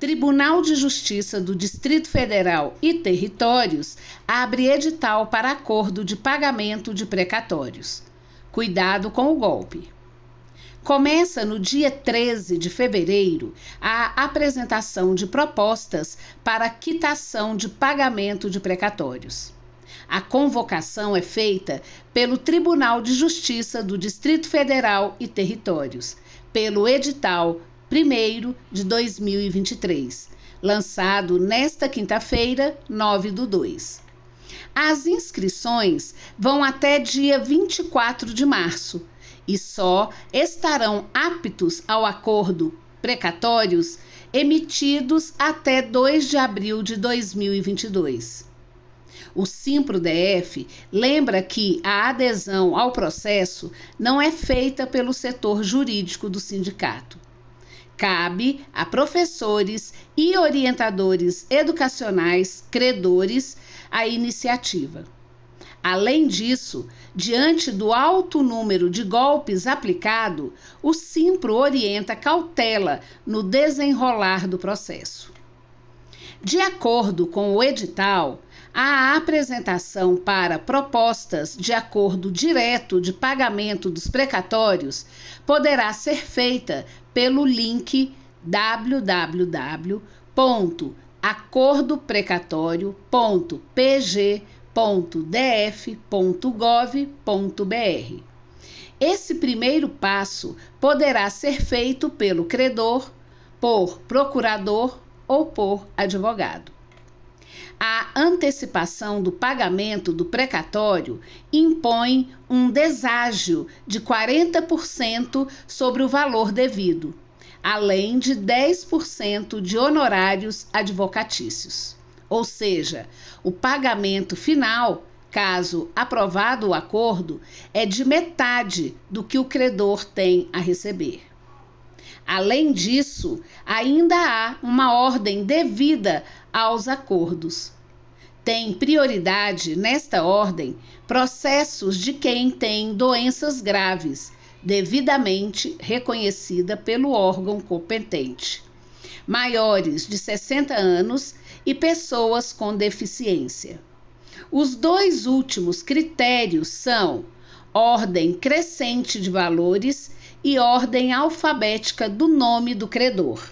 Tribunal de Justiça do Distrito Federal e Territórios abre edital para acordo de pagamento de precatórios. Cuidado com o golpe. Começa no dia 13 de fevereiro a apresentação de propostas para quitação de pagamento de precatórios. A convocação é feita pelo Tribunal de Justiça do Distrito Federal e Territórios, pelo edital 1 de 2023, lançado nesta quinta-feira, 9 do 2. As inscrições vão até dia 24 de março e só estarão aptos ao acordo precatórios emitidos até 2 de abril de 2022. O Simpro-DF lembra que a adesão ao processo não é feita pelo setor jurídico do sindicato cabe a professores e orientadores educacionais credores a iniciativa. Além disso, diante do alto número de golpes aplicado, o Simpro orienta cautela no desenrolar do processo. De acordo com o edital, a apresentação para propostas de acordo direto de pagamento dos precatórios poderá ser feita pelo link www.acordoprecatório.pg.df.gov.br. Esse primeiro passo poderá ser feito pelo credor, por procurador ou por advogado. A antecipação do pagamento do precatório impõe um deságio de 40% sobre o valor devido, além de 10% de honorários advocatícios. Ou seja, o pagamento final caso aprovado o acordo, é de metade do que o credor tem a receber. Além disso, ainda há uma ordem devida aos acordos. Tem prioridade, nesta ordem, processos de quem tem doenças graves, devidamente reconhecida pelo órgão competente, maiores de 60 anos e pessoas com deficiência. Os dois últimos critérios são ordem crescente de valores e ordem alfabética do nome do credor.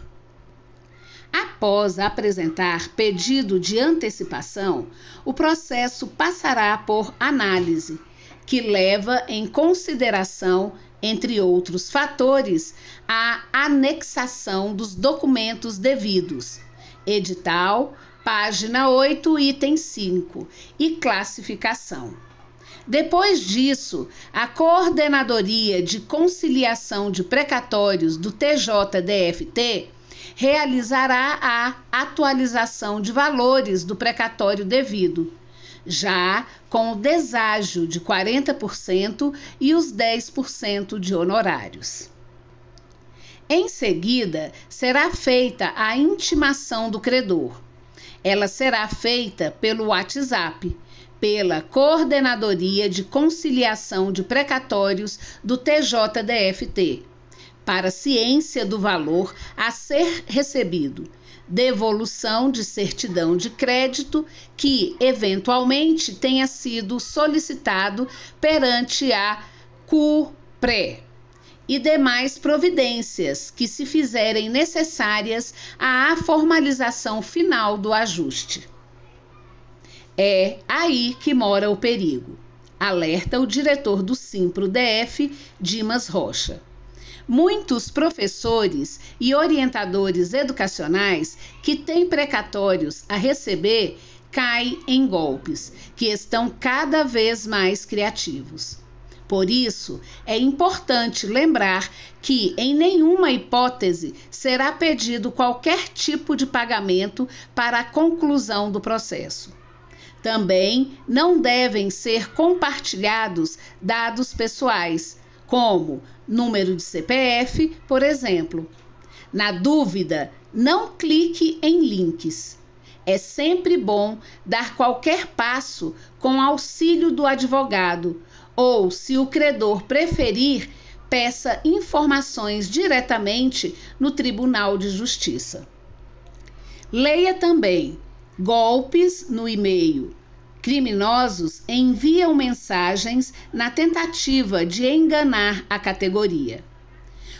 Após apresentar pedido de antecipação, o processo passará por análise, que leva em consideração, entre outros fatores, a anexação dos documentos devidos, edital, página 8, item 5, e classificação. Depois disso, a Coordenadoria de Conciliação de Precatórios do TJDFT realizará a atualização de valores do precatório devido, já com o deságio de 40% e os 10% de honorários. Em seguida, será feita a intimação do credor. Ela será feita pelo WhatsApp, pela Coordenadoria de Conciliação de Precatórios do TJDFT para ciência do valor a ser recebido, devolução de certidão de crédito que, eventualmente, tenha sido solicitado perante a CUPRE e demais providências que se fizerem necessárias à formalização final do ajuste. É aí que mora o perigo, alerta o diretor do Simpro DF, Dimas Rocha muitos professores e orientadores educacionais que têm precatórios a receber caem em golpes, que estão cada vez mais criativos. Por isso, é importante lembrar que, em nenhuma hipótese, será pedido qualquer tipo de pagamento para a conclusão do processo. Também não devem ser compartilhados dados pessoais, como número de CPF, por exemplo. Na dúvida, não clique em links. É sempre bom dar qualquer passo com auxílio do advogado ou, se o credor preferir, peça informações diretamente no Tribunal de Justiça. Leia também golpes no e-mail Criminosos enviam mensagens na tentativa de enganar a categoria.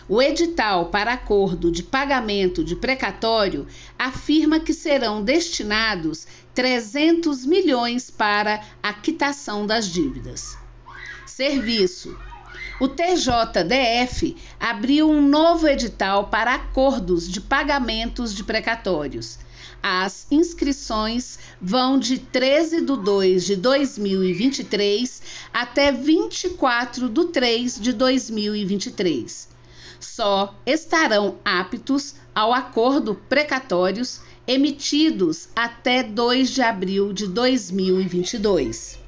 O edital para acordo de pagamento de precatório afirma que serão destinados 300 milhões para a quitação das dívidas. Serviço: o TJDF abriu um novo edital para acordos de pagamentos de precatórios as inscrições vão de 13 de 2 de 2023 até 24 de 3 de 2023. Só estarão aptos ao acordo precatórios emitidos até 2 de abril de 2022.